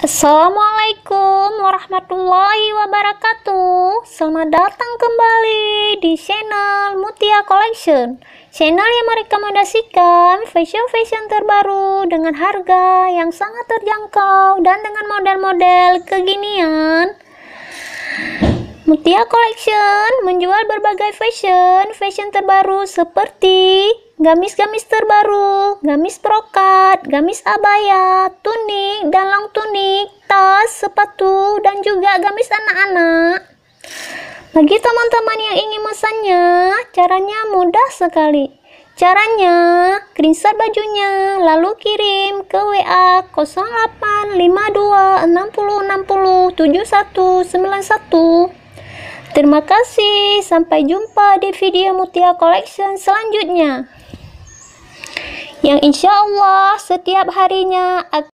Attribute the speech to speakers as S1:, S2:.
S1: Assalamualaikum warahmatullahi wabarakatuh Selamat datang kembali di channel Mutia Collection Channel yang merekomendasikan fashion-fashion terbaru dengan harga yang sangat terjangkau Dan dengan model-model keginian Mutia Collection menjual berbagai fashion Fashion terbaru seperti gamis-gamis terbaru, gamis prokat, gamis abaya, tunik, dan sepatu, dan juga gamis anak-anak. Bagi teman-teman yang ingin memesannya, caranya mudah sekali. Caranya, screenshot bajunya, lalu kirim ke WA 085260607191. Terima kasih, sampai jumpa di video Mutia Collection selanjutnya. Yang insya Allah setiap harinya akan